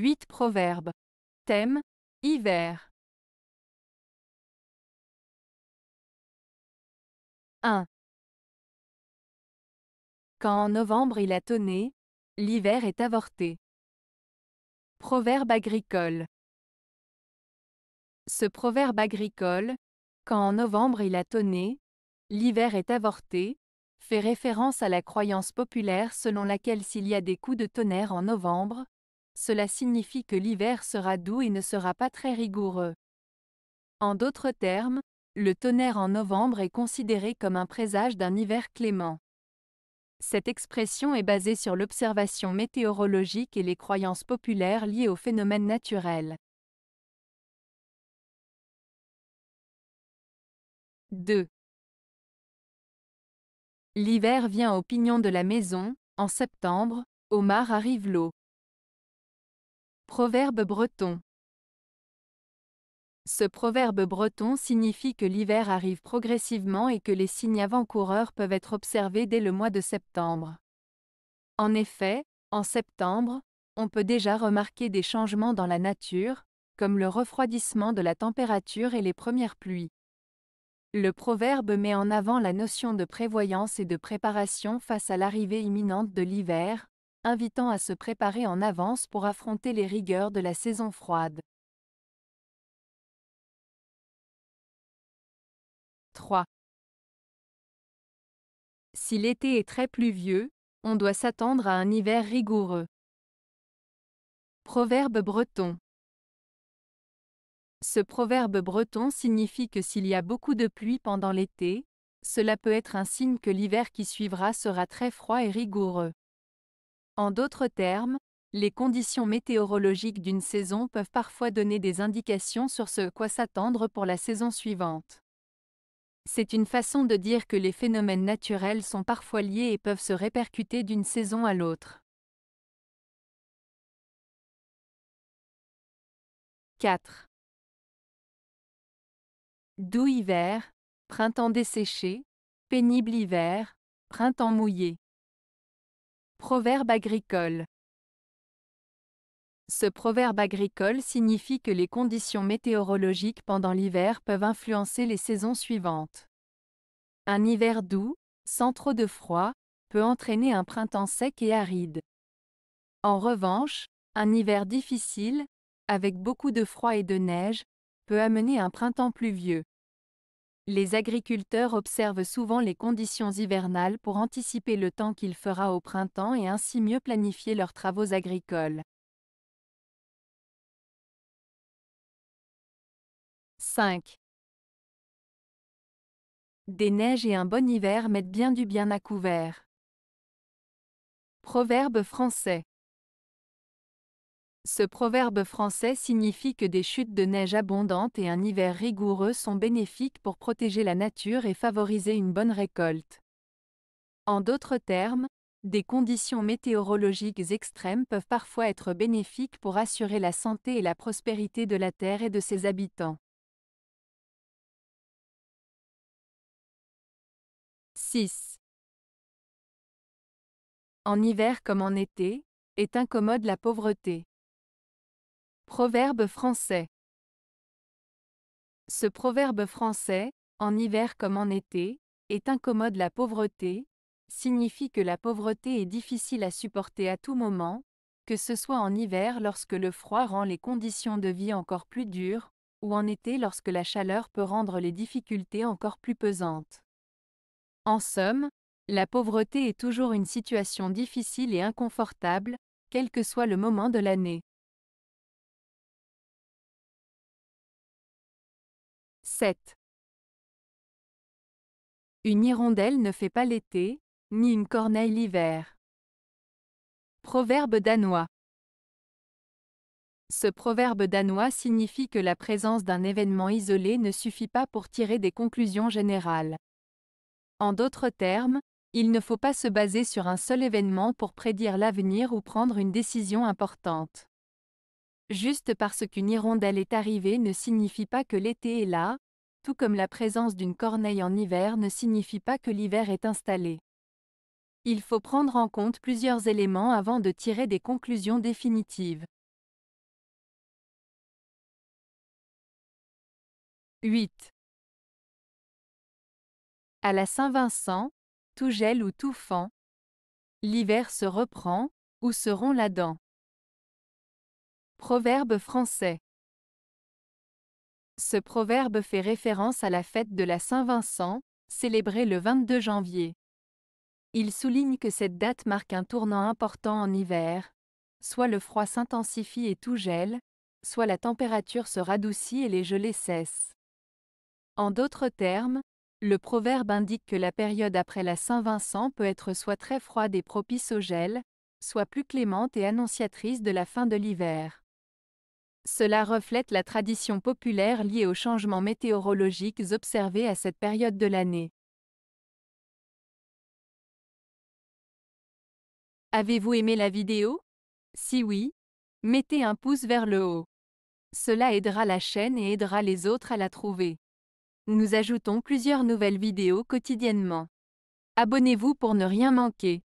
8 Proverbes. Thème Hiver. 1. Quand en novembre il a tonné, l'hiver est avorté. Proverbe agricole. Ce proverbe agricole, quand en novembre il a tonné, l'hiver est avorté, fait référence à la croyance populaire selon laquelle s'il y a des coups de tonnerre en novembre, cela signifie que l'hiver sera doux et ne sera pas très rigoureux. En d'autres termes, le tonnerre en novembre est considéré comme un présage d'un hiver clément. Cette expression est basée sur l'observation météorologique et les croyances populaires liées aux phénomènes naturels. 2. L'hiver vient au pignon de la maison, en septembre, au mar arrive l'eau. Proverbe breton. Ce proverbe breton signifie que l'hiver arrive progressivement et que les signes avant-coureurs peuvent être observés dès le mois de septembre. En effet, en septembre, on peut déjà remarquer des changements dans la nature, comme le refroidissement de la température et les premières pluies. Le proverbe met en avant la notion de prévoyance et de préparation face à l'arrivée imminente de l'hiver, invitant à se préparer en avance pour affronter les rigueurs de la saison froide. 3. Si l'été est très pluvieux, on doit s'attendre à un hiver rigoureux. Proverbe breton. Ce proverbe breton signifie que s'il y a beaucoup de pluie pendant l'été, cela peut être un signe que l'hiver qui suivra sera très froid et rigoureux. En d'autres termes, les conditions météorologiques d'une saison peuvent parfois donner des indications sur ce quoi s'attendre pour la saison suivante. C'est une façon de dire que les phénomènes naturels sont parfois liés et peuvent se répercuter d'une saison à l'autre. 4. Doux hiver, printemps desséché, pénible hiver, printemps mouillé. Proverbe agricole. Ce proverbe agricole signifie que les conditions météorologiques pendant l'hiver peuvent influencer les saisons suivantes. Un hiver doux, sans trop de froid, peut entraîner un printemps sec et aride. En revanche, un hiver difficile, avec beaucoup de froid et de neige, peut amener un printemps pluvieux. Les agriculteurs observent souvent les conditions hivernales pour anticiper le temps qu'il fera au printemps et ainsi mieux planifier leurs travaux agricoles. 5. Des neiges et un bon hiver mettent bien du bien à couvert. Proverbe français. Ce proverbe français signifie que des chutes de neige abondantes et un hiver rigoureux sont bénéfiques pour protéger la nature et favoriser une bonne récolte. En d'autres termes, des conditions météorologiques extrêmes peuvent parfois être bénéfiques pour assurer la santé et la prospérité de la Terre et de ses habitants. « 6. En hiver comme en été, est incommode la pauvreté. Proverbe français. Ce proverbe français, en hiver comme en été, est incommode la pauvreté, signifie que la pauvreté est difficile à supporter à tout moment, que ce soit en hiver lorsque le froid rend les conditions de vie encore plus dures, ou en été lorsque la chaleur peut rendre les difficultés encore plus pesantes. En somme, la pauvreté est toujours une situation difficile et inconfortable, quel que soit le moment de l'année. 7. Une hirondelle ne fait pas l'été, ni une corneille l'hiver. Proverbe danois. Ce proverbe danois signifie que la présence d'un événement isolé ne suffit pas pour tirer des conclusions générales. En d'autres termes, il ne faut pas se baser sur un seul événement pour prédire l'avenir ou prendre une décision importante. Juste parce qu'une hirondelle est arrivée ne signifie pas que l'été est là, tout comme la présence d'une corneille en hiver ne signifie pas que l'hiver est installé. Il faut prendre en compte plusieurs éléments avant de tirer des conclusions définitives. 8. À la Saint-Vincent, tout gèle ou tout fend. L'hiver se reprend, ou seront la dent Proverbe français. Ce proverbe fait référence à la fête de la Saint-Vincent, célébrée le 22 janvier. Il souligne que cette date marque un tournant important en hiver. Soit le froid s'intensifie et tout gèle, soit la température se radoucit et les gelées cessent. En d'autres termes, le proverbe indique que la période après la Saint-Vincent peut être soit très froide et propice au gel, soit plus clémente et annonciatrice de la fin de l'hiver. Cela reflète la tradition populaire liée aux changements météorologiques observés à cette période de l'année. Avez-vous aimé la vidéo Si oui, mettez un pouce vers le haut. Cela aidera la chaîne et aidera les autres à la trouver. Nous ajoutons plusieurs nouvelles vidéos quotidiennement. Abonnez-vous pour ne rien manquer.